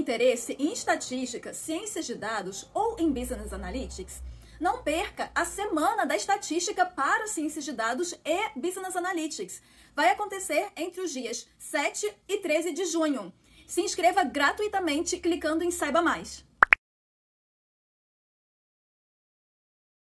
interesse em estatística, ciências de dados ou em business analytics, não perca a semana da estatística para ciências de dados e business analytics. Vai acontecer entre os dias 7 e 13 de junho. Se inscreva gratuitamente clicando em Saiba Mais.